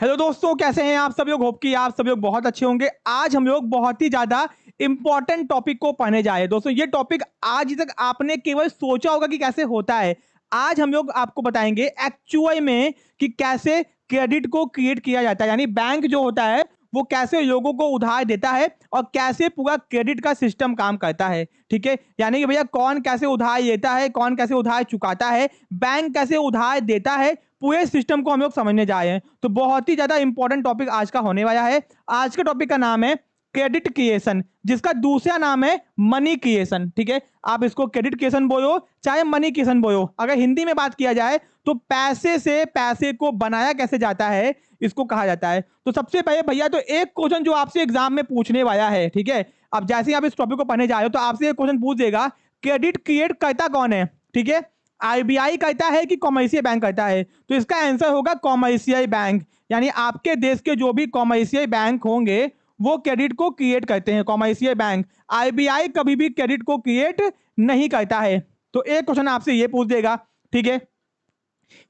hello दोस्तों कैसे हैं आप सब लोग होप कि आप सब लोग बहुत अच्छे होंगे आज हम लोग बहुत ही ज्यादा इंपॉर्टेंट टॉपिक को पढ़ने जा रहे हैं दोस्तों ये टॉपिक आज तक आपने केवल सोचा होगा कि कैसे होता है आज हम लोग आपको बताएंगे एक्चुअल में कि कैसे क्रेडिट को क्रिएट किया जाता है यानी बैंक जो होता है वो कैसे लोगों को उधार देता है और कैसे पूरा क्रेडिट का सिस्टम काम करता है ठीक है यानी कि भैया कौन कैसे उधार लेता है कौन कैसे उधार चुकाता है बैंक कैसे उधार देता है पूरे सिस्टम को हम लोग समझने जाए हैं तो बहुत ही ज़्यादा इंपॉर्टेंट टॉपिक आज का होने वाला है आज के टॉपिक का नाम है क्रेडिट क्रिएशन जिसका दूसरा नाम है मनी क्रिएशन ठीक है आप इसको क्रेडिट क्रिएशन बोलो चाहे मनी क्रिएशन बोलो अगर हिंदी में बात किया जाए तो पैसे से पैसे को बनाया कैसे जाता है इसको कहा जाता है तो सबसे पहले भैया तो एक क्वेश्चन जो आपसे एग्जाम में पूछने वाला है ठीक है अब जैसे ही आप इस टॉपिक को पढ़ने जा रहे हो तो आपसे एक क्वेश्चन पूछ देगा क्रेडिट क्रिएट करता कौन है ठीक है आई कहता है कि कॉमर्शियल बैंक कहता है तो इसका आंसर होगा कॉमर्शियल बैंक यानी आपके देश के जो भी कॉमर्शियल बैंक होंगे वो क्रेडिट को क्रिएट करते हैं कॉमर्शियल बैंक आईबीआई कभी भी क्रेडिट को क्रिएट नहीं करता है तो एक क्वेश्चन आपसे ये पूछ देगा ठीक है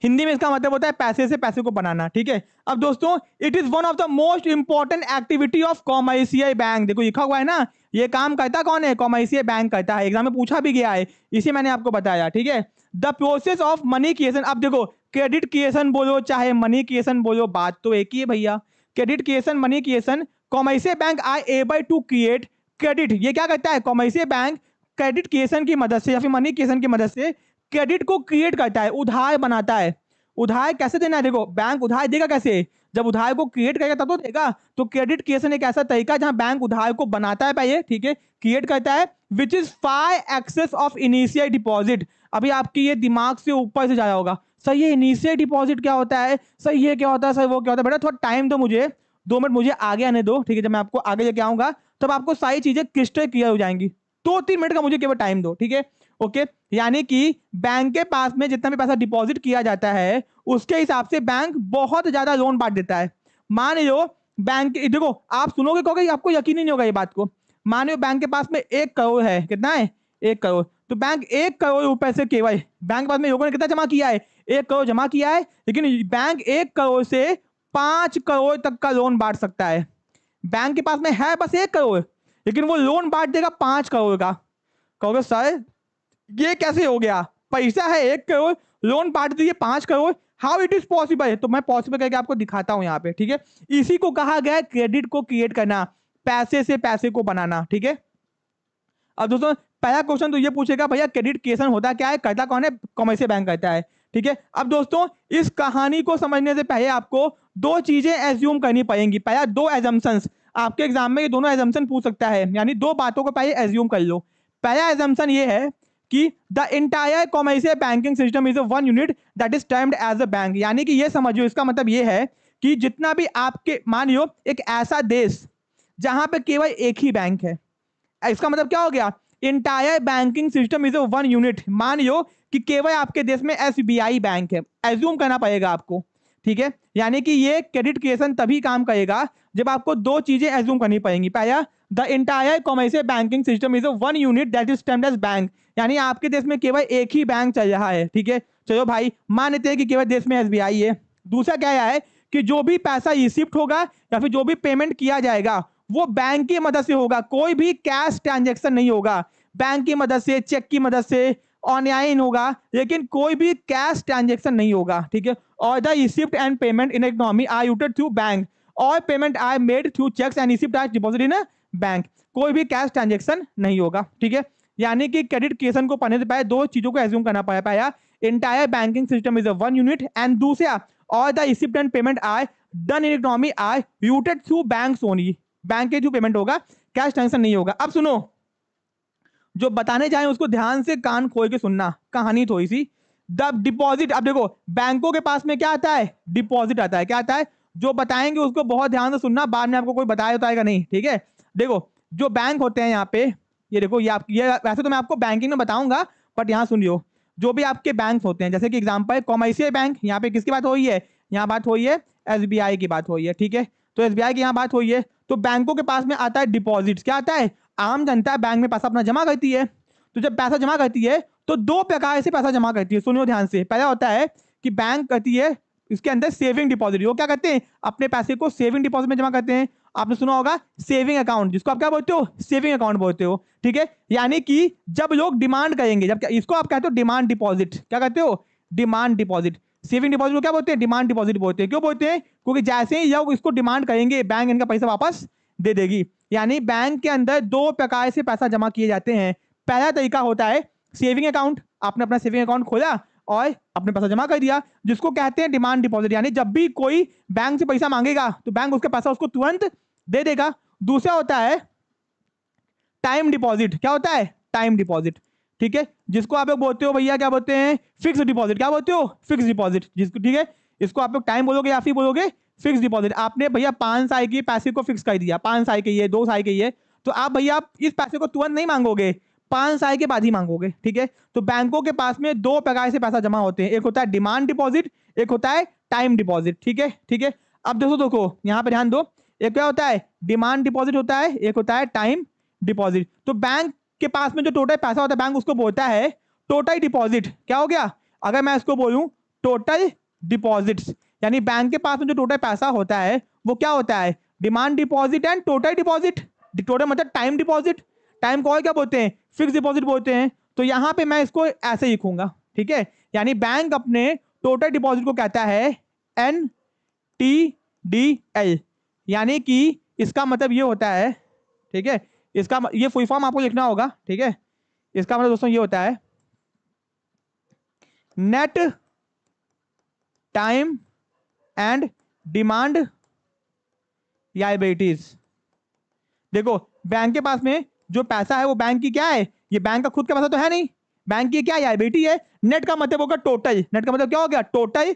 हिंदी में इसका मतलब होता है पैसे से पैसे को बनाना ठीक है अब दोस्तों it is one of the most important activity of commercial bank देखो लिखा हुआ है ना ये काम करता कौन है कॉमर्शियल बैंक करता है एग्जाम में पूछा भी गया है इसे मैंने आपको बताया ठीक है the process of money creation अब देखो क्रेडिट क्रिएशन बोलो चाहे मनी क्रिएशन बोलो बात तो एक ही है भैया credit creation money creation commercial bank I able to create credit ये क्या करता है कॉमर्शियल बैंक क्रेडिट क्रिएशन की मदद से या फिर मनी क्रिएशन की मदद से क्रेडिट को क्रिएट करता है उधार बनाता है उधार कैसे देना है देखो बैंक उधार देगा कैसे जब उधार को क्रिएट करेगा तब तो देगा तो क्रेडिट क्रिएशन एक ऐसा तरीका जहां बैंक उधार को बनाता है पहले ठीक है क्रिएट करता है which is five excess of initial deposit अभी आपकी ये दिमाग से ऊपर से जाया होगा सर ये इनिशियल डिपॉजिट क्या होता है सर ये क्या होता है सर वो क्या होता है बेटा थोड़ा टाइम दो मुझे दो मिनट मुझे आगे आने दो ठीक है जब मैं आपको आगे लेके आऊंगा तब आपको सारी चीजें क्रिस्टल क्लियर हो जाएंगी दो तो तीन मिनट का मुझे केवल टाइम दो ठीक है ओके यानी कि बैंक के पास में जितना भी पैसा डिपॉजिट किया जाता है उसके हिसाब से बैंक बहुत ज्यादा लोन बांट देता है मान लो बैंक देखो आप सुनोगे कहोगे आपको यकीन ही नहीं होगा ये बात को मान लो बैंक के पास में एक करोड़ है कितना है एक करोड़ तो बैंक एक करोड़ रुपए से केवल बैंक बाद में लोगों ने कितना जमा किया है एक करोड़ जमा किया है लेकिन बैंक एक करोड़ से पांच करोड़ तक का लोन बांट सकता है बैंक के पास में है बस एक करोड़ लेकिन वो लोन बांट देगा पांच करोड़ का कहोगे सर ये कैसे हो गया पैसा है एक करोड़ लोन बांट दिए पांच crore how it is possible तो मैं पॉसिबल करके आपको दिखाता हूं यहाँ पे ठीक है इसी को कहा गया क्रेडिट को क्रिएट करना पैसे से पैसे को बनाना ठीक है अब दोस्तों पहला क्वेश्चन तो ये पूछेगा भैया क्रेडिट केसन होता क्या है कहता कौन है कॉमर्शियल बैंक कहता है ठीक है अब दोस्तों इस कहानी को समझने से पहले आपको दो चीजें एज्यूम करनी पड़ेंगी पहला दो एजम्पन्स आपके एग्जाम में ये दोनों एजम्पन पूछ सकता है यानी दो बातों को पहले एज्यूम कर लो पहला एजम्पन ये है कि the entire commercial banking system is a one unit that is termed as a bank यानी कि ये समझो इसका मतलब ये है कि जितना भी आपके मानियो एक ऐसा देश जहां पे केवल एक ही बैंक है इसका मतलब क्या हो गया entire banking system is a one unit मान लो कि केवल आपके देश में एस बैंक है एज्यूम करना पड़ेगा आपको ठीक है यानी कि ये क्रेडिट क्रिएशन तभी काम करेगा जब आपको दो चीजें एज्यूम करनी पड़ेंगी पहला the entire commercial banking system is a one unit that is stand bank यानी आपके देश में केवल एक ही बैंक चल रहा है ठीक है चलो भाई मान लेते हैं कि केवल देश में एस है दूसरा क्या है कि जो भी पैसा रिसिप्ट होगा या फिर जो भी पेमेंट किया जाएगा वो बैंक की मदद से होगा कोई भी कैश ट्रांजेक्शन नहीं होगा बैंक की मदद से चेक की मदद से ऑनलाइन होगा लेकिन कोई भी कैश ट्रांजेक्शन नहीं होगा ठीक है और the receipt and payment in economy are routed through bank और payment are made through cheques and receipt are deposit in bank कोई भी कैश ट्रांजेक्शन नहीं होगा ठीक है यानी कि क्रेडिट क्रिएशन को पढ़ने से पहले दो चीजों को एज्यूम करना पाया पाया entire banking system is a one unit and दूसरा और the receipt and payment are done in economy are routed through bank only bank के थ्रू पेमेंट होगा कैश ट्रांसफर नहीं होगा अब सुनो जो बताने जाए उसको ध्यान से कान खोल के सुनना कहानी थोड़ी सी द डिपॉजिट अब देखो बैंकों के पास में क्या आता है डिपॉजिट आता है क्या आता है जो बताएंगे उसको बहुत ध्यान से सुनना बाद में आपको कोई बताया बताएगा तो नहीं ठीक है देखो जो बैंक होते हैं यहाँ पे ये देखो ये आप ये वैसे तो मैं आपको बैंकिंग में बताऊंगा बट यहाँ सुनियो जो भी आपके बैंक होते हैं जैसे कि एग्जाम्पल कॉमर्शियल बैंक यहाँ पे किसकी बात हो रही है यहाँ बात हो रही है एस की बात हो रही है ठीक है तो एस की यहाँ बात हो रही है तो बैंकों के पास में आता है डिपॉजिट क्या आता है आम जनता बैंक में पैसा अपना जमा करती है तो जब पैसा जमा करती है तो दो प्रकार से पैसा जमा करती है सुनियो ध्यान से पहला होता है कि बैंक करती है इसके अंदर सेविंग डिपॉजिट वो क्या करते हैं अपने पैसे को सेविंग डिपॉजिट में जमा करते हैं आपने सुना होगा सेविंग अकाउंट जिसको आप क्या बोलते हो सेविंग अकाउंट बोलते हो ठीक है यानी कि जब लोग डिमांड करेंगे जब इसको आप कहते हो डिमांड डिपॉजिट क्या कहते हो डिमांड डिपॉजिट सेविंग डिपॉजिट को क्या बोलते हैं डिमांड डिपॉजिट बोलते हैं क्यों बोलते हैं क्योंकि जैसे ही लोग इसको डिमांड करेंगे बैंक इनका पैसा वापस दे देगी यानी बैंक के अंदर दो प्रकार से पैसा जमा किए जाते हैं पहला तरीका होता है सेविंग अकाउंट आपने अपना सेविंग अकाउंट खोला और अपने पैसा जमा कर दिया जिसको कहते हैं डिमांड डिपॉजिट यानी जब भी कोई बैंक से पैसा मांगेगा तो बैंक उसके पैसा उसको तुरंत दे देगा दूसरा होता है टाइम डिपॉजिट क्या होता है टाइम डिपॉजिट ठीक है जिसको आप लोग बोलते हो भैया क्या बोलते हैं फिक्स डिपॉजिट क्या बोलते हो फिक्स डिपॉजिट जिसको ठीक है इसको आप लोग टाइम बोलोगे या फिर बोलोगे फिक्स डिपॉजिट आपने भैया पांच साल की पैसे को फिक्स कर दिया पांच साल के ये दो साल की है तो आप भैया आप इस पैसे को तुरंत नहीं मांगोगे पांच साल के बाद ही मांगोगे ठीक है तो बैंकों के पास में दो प्रकार से पैसा जमा होते हैं एक होता है डिमांड डिपॉजिट एक होता है टाइम डिपॉजिट ठीक है ठीक है अब दोस्तों देखो यहाँ पर ध्यान दो एक क्या होता है डिमांड डिपॉजिट होता है एक होता है टाइम डिपॉजिट तो बैंक के पास में जो टोटल पैसा होता है बैंक उसको बोलता है टोटल डिपॉजिट क्या हो गया अगर मैं इसको बोलूं टोटल डिपॉजिट्स यानी बैंक के पास में जो टोटल पैसा होता है वो क्या होता है demand deposit and total deposit total मतलब टाइम डिपॉजिट टाइम कॉल क्या बोलते हैं फिक्स डिपॉजिट बोलते हैं तो यहाँ पे मैं इसको ऐसे लिखूंगा ठीक है यानी बैंक अपने टोटल डिपॉजिट को कहता है एन टी डी एल यानी कि इसका मतलब ये होता है ठीक है इसका ये फुल फॉर्म आपको लिखना होगा ठीक है इसका मतलब दोस्तों ये होता है net time and demand liabilities देखो बैंक के पास में जो पैसा है वो बैंक की क्या है ये बैंक का खुद का पैसा तो है नहीं बैंक की क्या लाइबिलिटी है नेट का मतलब होगा टोटल नेट का मतलब क्या हो गया total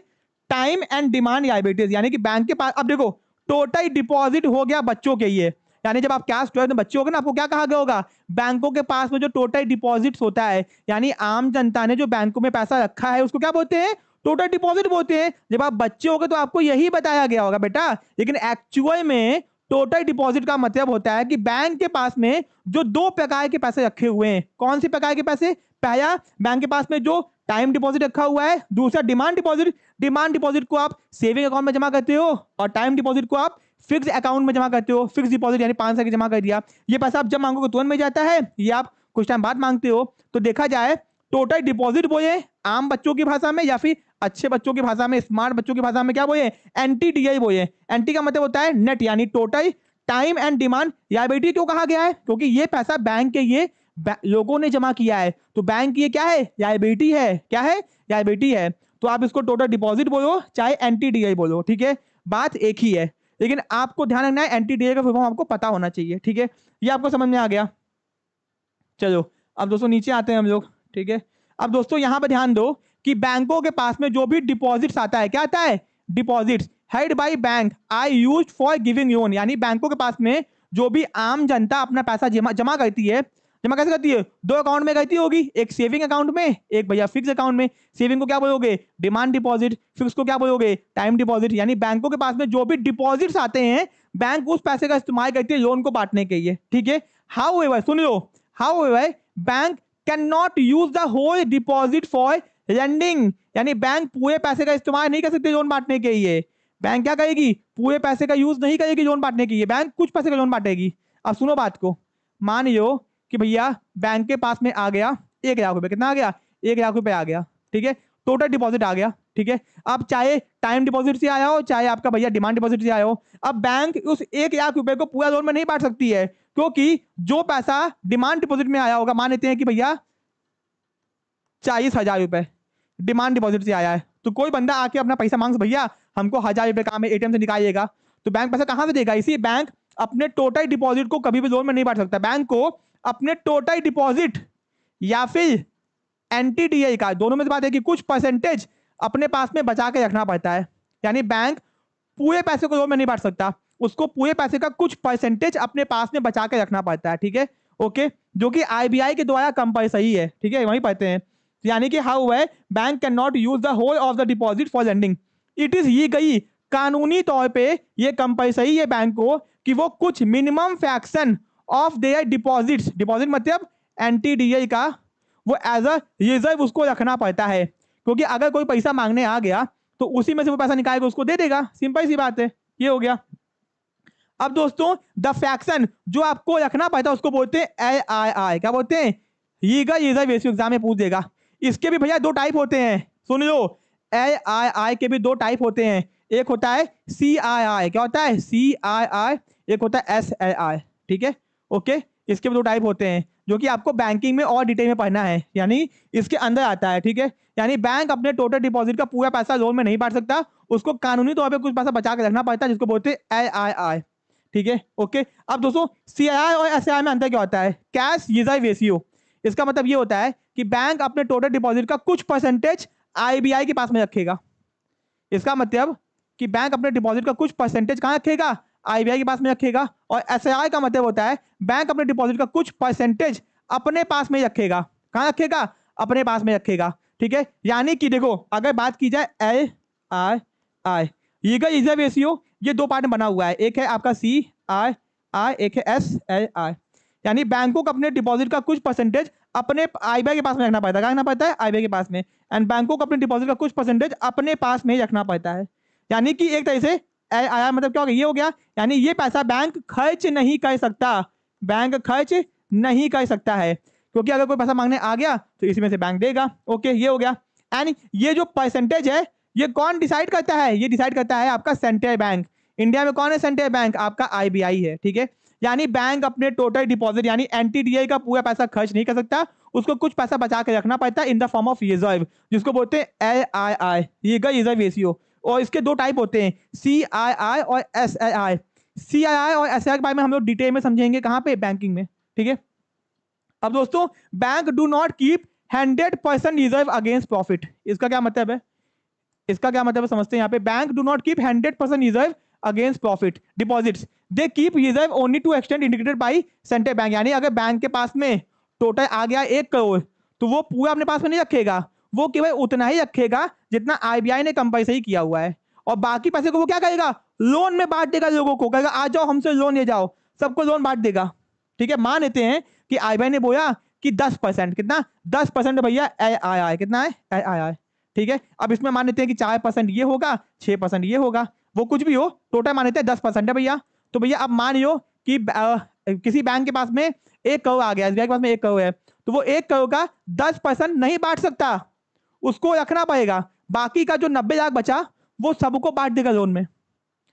time and demand liabilities यानी कि बैंक के पास अब देखो टोटल डिपॉजिट हो गया बच्चों के लिए यानी जब आप कैश ट्वेल्थ में बच्चे हो ना आपको क्या कहा गया होगा बैंकों के पास में जो टोटल डिपॉजिट होता है यानी आम जनता ने जो बैंकों में पैसा रखा है उसको क्या बोलते हैं टोटल डिपॉजिट बोलते हैं जब आप बच्चे हो तो आपको यही बताया गया होगा बेटा लेकिन एक्चुअल में टोटल डिपॉजिट का मतलब होता है कि बैंक के पास में जो दो प्रकार के पैसे रखे हुए हैं कौन से प्रकार के पैसे पहला बैंक के पास में जो टाइम डिपॉजिट रखा हुआ है दूसरा डिमांड डिपॉजिट डिमांड डिपॉजिट को आप सेविंग अकाउंट में जमा करते हो और टाइम डिपॉजिट को आप फिक्स अकाउंट में जमा करते हो फिक्स डिपॉजिट यानी पांच साल जमा कर दिया ये पैसा आप जब मांगोगे तुरंत में जाता है ये आप कुछ टाइम बाद मांगते हो तो देखा जाए टोटल डिपॉजिट बोले आम बच्चों की भाषा में या फिर अच्छे बच्चों की भाषा में स्मार्ट बच्चों की भाषा में क्या बोले एंटी डी बोले एंटी का मतलब होता है नेट यानी टोटल टाइम एंड डिमांड या बेटी क्यों कहा गया है क्योंकि ये पैसा बैंक के ये लोगों ने जमा किया है तो बैंक ये क्या है या बेटी है क्या है या बेटी है तो आप इसको टोटल डिपॉजिट बोलो चाहे आई बोलो ठीक है बात एक ही है लेकिन आपको ध्यान रखना है एंटी डीए का फुल फॉर्म आपको पता होना चाहिए ठीक है ये आपको समझ में आ गया चलो अब दोस्तों नीचे आते हैं हम लोग ठीक है अब दोस्तों यहां पर ध्यान दो कि बैंकों के पास में जो भी डिपॉजिट्स आता है क्या आता है deposits held by bank are use for giving loan यानी बैंकों के पास में जो भी आम जनता अपना पैसा जमा जमा करती है जमा कैसे करती है दो अकाउंट में कहती होगी एक सेविंग अकाउंट में एक भैया फिक्स अकाउंट में सेविंग को क्या बोलोगे डिमांड डिपॉजिट फिक्स को क्या बोलोगे टाइम डिपॉजिट यानी बैंकों के पास में जो भी डिपॉजिट्स आते हैं बैंक उस पैसे का इस्तेमाल करती है लोन को बांटने के लिए ठीक है हाउ भाई सुन लो हाउ भाई bank can not use the whole deposit for lending यानी बैंक पूरे पैसे का इस्तेमाल नहीं कर सकते लोन बांटने के लिए बैंक क्या करेगी पूरे पैसे का यूज नहीं करेगी लोन बांटने के लिए बैंक कुछ पैसे का लोन बांटेगी अब सुनो बात को मान लो कि भैया बैंक के पास में आ गया एक लाख रुपए कितना आ गया एक लाख रुपए आ गया ठीक है टोटल डिपॉजिट आ गया ठीक है अब चाहे टाइम डिपॉजिट से आया हो चाहे आपका भैया डिमांड डिपॉजिट से आया हो अब बैंक उस एक लाख रुपए को पूरा लोन में नहीं बांट सकती है क्योंकि जो पैसा डिमांड डिपॉजिट में आया होगा मान लेते हैं कि भैया चालीस हजार रुपए डिमांड डिपॉजिट से आया है तो कोई बंदा आके अपना पैसा मांग भैया हमको हजार रुपए काम है एटीएम से निकालिएगा तो बैंक पैसा कहाँ से देगा इसी बैंक अपने टोटल डिपॉजिट को कभी भी लोन में नहीं बांट सकता बैंक को अपने टोटल डिपॉजिट या फिर एन का दोनों में से बात है कि कुछ परसेंटेज अपने पास में बचा के रखना पड़ता है यानी बैंक पूरे पैसे को लोन में नहीं बांट सकता उसको पूरे पैसे का कुछ परसेंटेज अपने पास में बचा के रखना पड़ता है ठीक है ओके जो कि आई के द्वारा सही है ठीक है वहीं पढ़ते हैं यानी कि हाउ है bank can not use the whole of the deposit for lending it is ये गई कानूनी तौर पे ये कंपल्सरी है बैंक को कि वो कुछ minimum fraction of their deposits deposit मतलब एन का वो एज अ रिजर्व उसको रखना पड़ता है क्योंकि अगर कोई पैसा मांगने आ गया तो उसी में से वो पैसा निकालेगा उसको दे देगा सिंपल सी बात है ये हो गया अब दोस्तों द फैक्शन जो आपको रखना पड़ता है उसको बोलते हैं ए आई आई क्या बोलते हैं लीगल रिजर्व रेशियो एग्जाम में पूछ देगा इसके भी भैया दो टाइप होते हैं सुन लो ए आई आई के भी दो टाइप होते हैं एक होता है सी आई आई क्या होता है सी आई आई एक होता है एस आई आई ठीक है ओके इसके भी दो टाइप होते हैं जो कि आपको बैंकिंग में और डिटेल में पढ़ना है यानी इसके अंदर आता है ठीक है यानी बैंक अपने टोटल डिपॉजिट का पूरा पैसा लोन में नहीं बांट सकता उसको कानूनी तौर तो पर कुछ पैसा बचा के रखना पड़ता है जिसको बोलते हैं ए आई आई ठीक है ओके अब दोस्तों सी आई और एस में अंतर क्या होता है कैश रिजर्व वेसियो इसका मतलब ये होता है कि बैंक अपने टोटल डिपॉजिट का कुछ परसेंटेज आई के पास में रखेगा इसका मतलब कि बैंक अपने डिपॉजिट का कुछ परसेंटेज कहाँ रखेगा आईबीआई के पास में रखेगा और एस का मतलब होता है बैंक अपने डिपॉजिट का कुछ परसेंटेज अपने पास में रखेगा कहाँ रखेगा अपने पास में रखेगा ठीक है यानी कि देखो अगर बात की जाए एल आर आई ये का रिजर्व रेशियो ये दो पार्ट में बना हुआ है एक है आपका सी आर आई एक है एस एल आर यानी बैंकों को अपने डिपॉजिट का कुछ परसेंटेज अपने आई के पास में रखना पड़ता है रखना पड़ता है आई के पास में एंड बैंकों को अपने डिपॉजिट का कुछ परसेंटेज अपने पास में रखना पड़ता है यानी कि एक तरह से आया मतलब क्या हो गया ये हो गया यानी ये पैसा बैंक खर्च नहीं कर सकता बैंक खर्च नहीं कर सकता है क्योंकि अगर कोई पैसा मांगने आ गया तो इसमें से बैंक देगा ओके ये हो गया एंड ये जो परसेंटेज है ये कौन डिसाइड करता है ये डिसाइड करता है आपका सेंट्रल बैंक इंडिया में कौन है सेंट्रल बैंक आपका आईबीआई है ठीक है यानी बैंक अपने टोटल डिपॉजिट यानी एनटीडीआई का पूरा पैसा खर्च नहीं कर सकता उसको कुछ पैसा बचा के रखना पड़ता है in the form of reserve जिसको बोलते हैं एल आई आई ये रिजर्व रेशियो और इसके दो टाइप होते हैं सी आई आई और एस आई आई सी आई आई और एस आई आई के बारे में हम लोग डिटेल में समझेंगे कहाँ पे बैंकिंग में ठीक है अब दोस्तों bank do not keep hundred percent reserve against profit इसका क्या मतलब है इसका क्या मतलब है समझते हैं यहाँ पे bank do not keep hundred percent reserve against profit deposits they keep reserve only to extent indicated by central bank यानी अगर बैंक के पास में टोटल आ गया एक करोड़ तो वो पूरा अपने पास में नहीं रखेगा वो केवल उतना ही रखेगा जितना आरबीआई ने कंपनी ही किया हुआ है और बाकी पैसे को वो क्या करेगा लोन में बांट देगा लोगों को कहेगा आ जाओ हमसे लोन ले जाओ सबको लोन बांट देगा ठीक है मान लेते हैं कि आरबीआई ने बोला कि दस परसेंट कितना दस परसेंट भैया आया है कितना है आया है ठीक है अब इसमें मान लेते हैं कि चार परसेंट ये होगा छह परसेंट ये होगा वो कुछ भी हो टोटल मान लेते हैं दस परसेंट है भैया तो भैया अब मान लो कि आ, किसी बैंक के पास में एक करोड़ आ गया एस के पास में एक करोड़ है तो वो एक करोड़ का दस परसेंट नहीं बांट सकता उसको रखना पड़ेगा बाकी का जो नब्बे लाख बचा वो सबको बांट देगा लोन में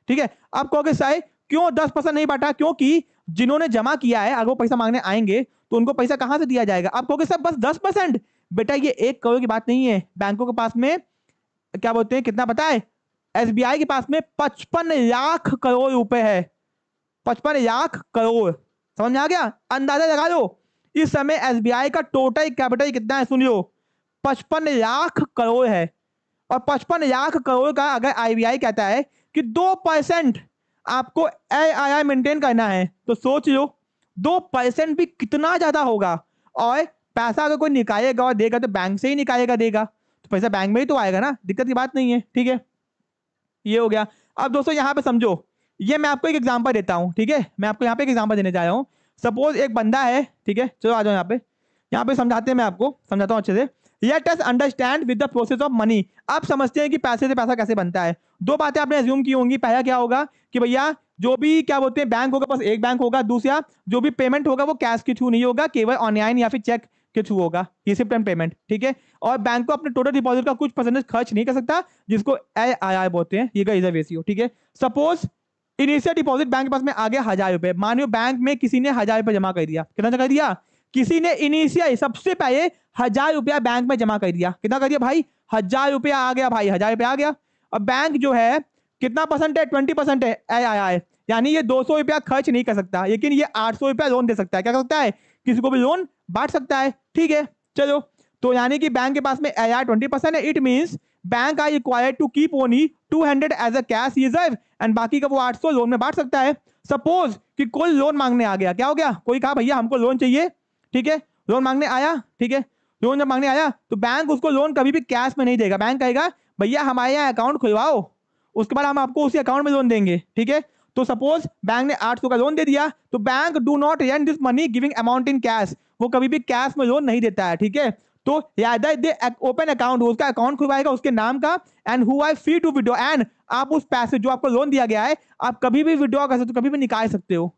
ठीक है अब कहोगे साहब क्यों दस परसेंट नहीं बांटा क्योंकि जिन्होंने जमा किया है अगर वो पैसा मांगने आएंगे तो उनको पैसा कहां से दिया जाएगा अब कहोगे सर बस दस परसेंट बेटा ये एक करोड़ की बात नहीं है बैंकों के पास में क्या बोलते हैं कितना पता है आई के पास में पचपन लाख करोड़ रुपए है पचपन लाख करोड़ समझ में आ गया अंदाजा लगा लो इस समय आई का टोटल कैपिटल कितना है सुन लो पचपन लाख करोड़ है और पचपन लाख करोड़ का अगर आई कहता है कि दो परसेंट आपको ए आई मेंटेन करना है तो सोच लो दो परसेंट भी कितना ज़्यादा होगा और पैसा अगर कोई निकालेगा और देगा तो बैंक से ही निकालेगा देगा तो पैसा बैंक में ही तो आएगा ना दिक्कत की बात नहीं है ठीक है ये हो गया अब दोस्तों यहाँ पे समझो ये मैं आपको एक एग्जाम्पल देता हूँ ठीक है मैं आपको यहाँ पे एक एग्जाम्पल देने जा रहा हूँ सपोज एक बंदा है ठीक है चलो आ जाओ यहाँ पे यहाँ पे समझाते हैं मैं आपको समझाता हूँ अच्छे से let's understand with the process of money आप समझते हैं कि पैसे से पैसा कैसे बनता है दो बातें आपने एज्यूम की होंगी पहला क्या होगा कि भैया जो भी क्या बोलते हैं बैंक होगा बस एक बैंक होगा दूसरा जो भी पेमेंट होगा वो कैश के थ्रू नहीं होगा केवल ऑनलाइन या फिर चेक के थ्रू होगा रिसिप्ट एंड पेमेंट ठीक है और बैंक को अपने टोटल डिपॉजिट का कुछ परसेंटेज खर्च नहीं कर सकता जिसको ए आई आई बोलते हैं ये का इजा रेशियो ठीक है सपोज इनिशियल डिपॉजिट बैंक के पास में आ गया हजार रुपए मानियो बैंक में किसी ने हजार रुपए जमा कर दिया कितना जमा कर दिया किसी ने इनिशियल सबसे पहले हजार रुपया बैंक में जमा कर दिया कितना कर दिया भाई हजार रुपया आ गया भाई हजार रुपया आ गया अब बैंक जो है कितना परसेंट है ट्वेंटी परसेंट है आया आया यानी ये दो सौ रुपया खर्च नहीं कर सकता लेकिन ये आठ सौ रुपया लोन दे सकता है क्या कर सकता है किसी को भी लोन बांट सकता है ठीक है चलो तो यानी कि बैंक के पास में आया ट्वेंटी परसेंट है it means bank are require to keep only two hundred as a cash reserve and बाकी का वो आठ सौ लोन में बांट सकता है सपोज कि कोई लोन मांगने आ गया क्या हो गया कोई कहा भैया हमको लोन चाहिए ठीक है लोन मांगने आया ठीक है लोन जब मांगने आया तो बैंक उसको लोन कभी भी कैश में नहीं देगा बैंक कहेगा भैया हमारे यहाँ अकाउंट खुलवाओ उसके बाद हम आपको उसी अकाउंट में लोन देंगे ठीक है तो सपोज बैंक ने आठ का लोन दे दिया तो bank do not retain this money giving amount in cash वो कभी भी कैश में लोन नहीं देता है ठीक है तो यादा दे ओपन अकाउंट उसका अकाउंट खुलवाएगा उसके नाम का and who are free to withdraw and आप उस पैसे जो आपको लोन दिया गया है आप कभी भी विड्रॉ कर सकते हो कभी भी निकाल सकते हो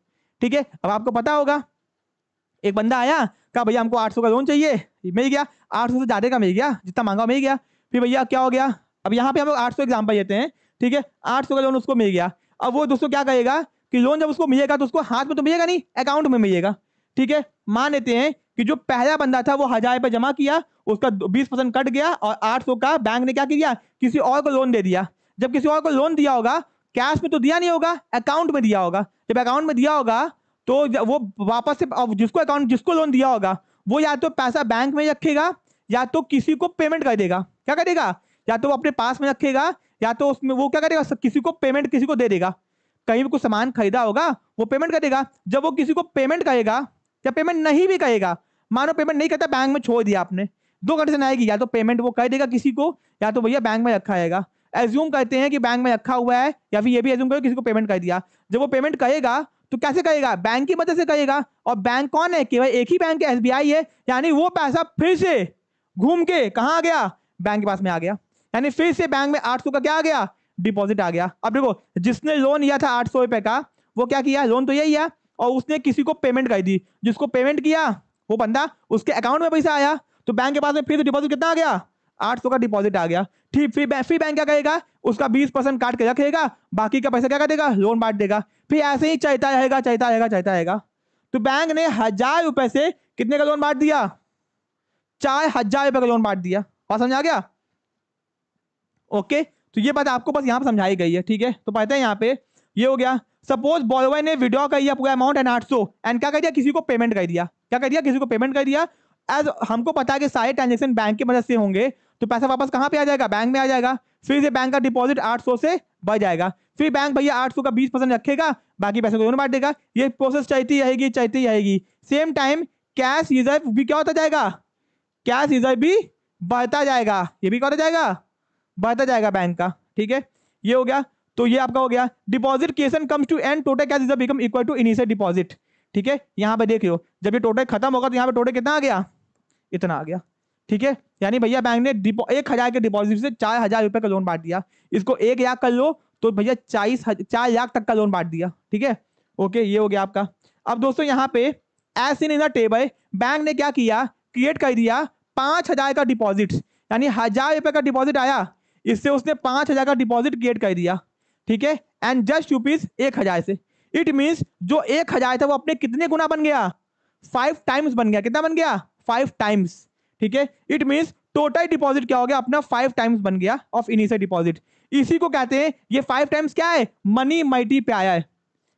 ठीक है अब आपको पता होगा एक बंदा आया कहा भैया हमको आठ सौ का लोन चाहिए मिल गया आठ सौ से ज़्यादा का मिल गया जितना मांगा मिल गया फिर भैया क्या हो गया अब यहाँ पे हम लोग आठ सौ एग्जाम्पल लेते हैं ठीक है आठ सौ का लोन उसको मिल गया अब वो दोस्तों क्या कहेगा कि लोन जब उसको मिलेगा तो उसको हाथ में तो मिलेगा नहीं अकाउंट में मिलेगा ठीक है मान लेते हैं कि जो पहला बंदा था वो हजार रुपये जमा किया उसका बीस परसेंट कट गया और आठ सौ का बैंक ने क्या किया किसी और को लोन दे दिया जब किसी और को लोन दिया होगा कैश में तो दिया नहीं होगा अकाउंट में दिया होगा जब अकाउंट में दिया होगा तो वो वापस से जिसको अकाउंट जिसको लोन दिया होगा वो या तो पैसा बैंक में रखेगा या तो किसी को पेमेंट कर देगा क्या करेगा या तो वो अपने पास में रखेगा या तो उसमें वो क्या करेगा किसी को पेमेंट किसी को दे देगा कहीं भी कुछ सामान खरीदा होगा वो पेमेंट करेगा जब वो किसी को पेमेंट करेगा या पेमेंट नहीं भी करेगा मानो पेमेंट नहीं करता बैंक में छोड़ दिया आपने दो कंडीशन आएगी या तो पेमेंट वो कर देगा किसी को या तो भैया बैंक में रखा जाएगा एज्यूम करते हैं कि बैंक में रखा हुआ है या फिर ये भी एज्यूम करो किसी को पेमेंट कर दिया जब वो पेमेंट करेगा तो कैसे कहेगा बैंक की मदद से कहेगा और बैंक कौन है केवल एक ही बैंक है एस है यानी वो पैसा फिर से घूम के कहाँ आ गया बैंक के पास में आ गया यानी फिर से बैंक में आठ का क्या आ गया डिपॉजिट आ गया अब देखो जिसने लोन लिया था आठ सौ का वो क्या किया लोन तो यही है और उसने किसी को पेमेंट कर दी जिसको पेमेंट किया वो बंदा उसके अकाउंट में पैसा आया तो बैंक के पास में फिर से डिपॉजिट कितना आ गया आठ सौ का डिपॉजिट आ गया ठीक फिर फिर बैंक क्या करेगा उसका बीस परसेंट काट के रखेगा बाकी का पैसा क्या कर देगा लोन बांट देगा फिर ऐसे ही चाहता रहेगा चाहता रहेगा चाहता रहेगा तो बैंक ने हजार रुपए से कितने का लोन बांट दिया चार हजार रुपए का लोन बांट दिया बात समझ आ गया ओके तो ये बात आपको बस यहाँ पर समझाई गई है ठीक है तो पता है यहाँ पे ये हो गया सपोज बॉलोवर ने विड्रॉ कर दिया पूरा अमाउंट एंड आठ सौ एंड क्या कर दिया किसी को पेमेंट कर दिया क्या कर दिया किसी को पेमेंट कर दिया एज हमको पता है कि सारे ट्रांजेक्शन बैंक की मदद से होंगे तो पैसा वापस कहाँ पे आ जाएगा बैंक में आ जाएगा फिर से बैंक का डिपॉजिट 800 से बढ़ जाएगा फिर बैंक भैया 800 का 20 परसेंट रखेगा बाकी पैसे को दोनों बांट देगा ये प्रोसेस चलती रहेगी चलती रहेगी सेम टाइम कैश रिजर्व भी क्या होता जाएगा कैश रिजर्व भी बढ़ता जाएगा ये भी क्या होता जाएगा बढ़ता जाएगा बैंक का ठीक है ये हो गया तो ये आपका हो गया डिपॉजिट केसन comes to end total cash reserve become equal to initial deposit ठीक है यहाँ पे देख जब ये टोटल खत्म होगा तो यहाँ पे टोटल कितना आ गया इतना आ गया ठीक है यानी भैया बैंक ने एक हजार के डिपॉजिट से चार हजार रुपये का लोन बांट दिया इसको एक लाख कर लो तो भैया चालीस चार लाख तक का लोन बांट दिया ठीक है ओके ये हो गया आपका अब दोस्तों यहाँ पे as in in table bank ने क्या किया क्रिएट कर दिया पाँच हजार का डिपॉजिट यानी हजार रुपये का डिपॉजिट आया इससे उसने पाँच हजार का डिपॉजिट क्रिएट कर दिया ठीक है एंड जस्ट रुपीज एक हजार से इट मीन्स जो एक हजार था वो अपने कितने गुना बन गया फाइव टाइम्स बन गया कितना बन गया फाइव टाइम्स ठीक है इट मीन्स टोटल डिपॉजिट क्या हो गया अपना फाइव टाइम्स बन गया ऑफ इनिशियल डिपॉजिट इसी को कहते हैं ये फाइव टाइम्स क्या है मनी मल्टी पे आया है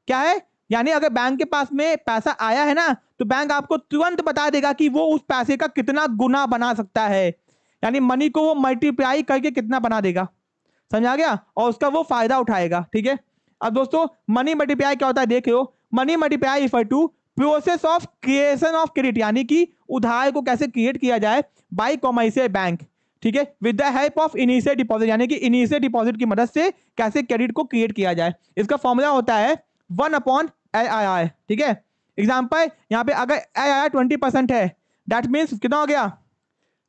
क्या है यानी अगर बैंक के पास में पैसा आया है ना तो बैंक आपको तुरंत बता देगा कि वो उस पैसे का कितना गुना बना सकता है यानी मनी को वो मल्टीप्लाई करके कितना बना देगा समझा गया और उसका वो फायदा उठाएगा ठीक है अब दोस्तों मनी मल्टीप्लाई क्या होता है रहे हो money multiplier refer to process of creation of credit यानी कि उधार को कैसे क्रिएट किया जाए बाई कॉमर्शियल बैंक ठीक है with the help of initial deposit यानी कि इनिशियल डिपॉजिट की मदद से कैसे क्रेडिट को क्रिएट किया जाए इसका फॉर्मूला होता है वन अपॉन एल ठीक है एग्जाम्पल यहाँ पे अगर L I R twenty percent है डैट मीन्स कितना हो गया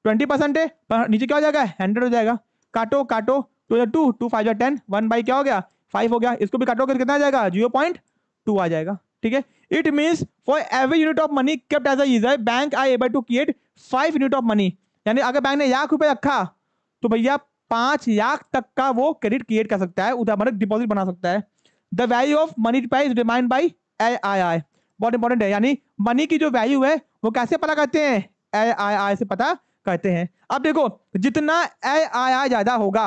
ट्वेंटी परसेंट है पर नीचे क्या हो जाएगा हंड्रेड हो जाएगा काटो काटो टू या टू टू फाइव या टेन वन बाई क्या हो गया फाइव हो गया इसको भी काटोगे तो कितना आ जाएगा जीरो पॉइंट टू आ जाएगा ठीक है it means for every unit of money kept as a bank I able to create five unit of money यानी अगर बैंक ने लाख रुपए रखा तो भैया पांच लाख तक का वो क्रेडिट क्रिएट कर सकता है उदाहरण डिपॉजिट बना सकता है the value of money price demand by A I I बहुत इंपॉर्टेंट है यानी मनी की जो वैल्यू है वो कैसे पता करते हैं ए आई आई से पता करते हैं अब देखो जितना ए आई आई ज्यादा होगा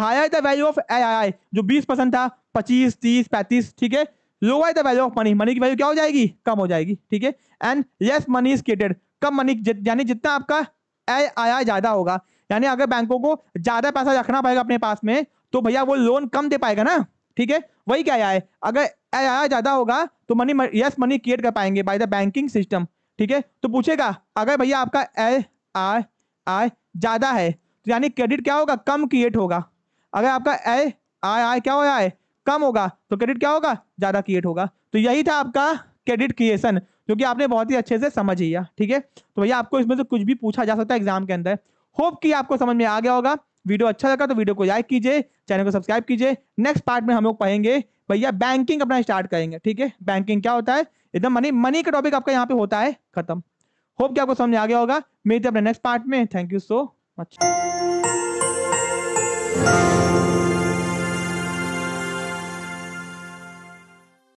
higher the value of A I I जो बीस परसेंट था पच्चीस तीस पैंतीस ठीक है lower the value of money money की वैल्यू क्या हो जाएगी कम हो जाएगी ठीक है and less money is created कम मनी यानी जितना आपका आया ज्यादा होगा यानी अगर बैंकों को ज्यादा पैसा रखना पड़ेगा अपने पास में तो भैया वो लोन कम दे पाएगा ना ठीक है वही क्या आया है अगर आया ज्यादा होगा तो मनी यस मनी क्रिएट कर पाएंगे बाय द बैंकिंग सिस्टम ठीक है तो पूछेगा अगर भैया आपका एल आर आर ज्यादा है तो यानी क्रेडिट क्या होगा कम क्रिएट होगा अगर आपका एल आर आर क्या हो रहा है कम होगा तो क्रेडिट क्या होगा ज्यादा क्रिएट होगा तो यही था आपका क्रेडिट क्रिएशन जो कि आपने बहुत ही अच्छे से समझ लिया ठीक है तो भैया आपको इसमें से कुछ भी पूछा जा सकता है एग्जाम के अंदर होप कि आपको समझ में आ गया होगा वीडियो अच्छा लगा तो वीडियो को लाइक कीजिए चैनल को सब्सक्राइब कीजिए नेक्स्ट पार्ट में हम लोग पढ़ेंगे भैया बैंकिंग अपना स्टार्ट करेंगे ठीक है बैंकिंग क्या होता है एकदम मनी मनी का टॉपिक आपका यहाँ पे होता है खत्म होप कि आपको समझ आ गया होगा मिलते अपने नेक्स्ट पार्ट में थैंक यू सो मच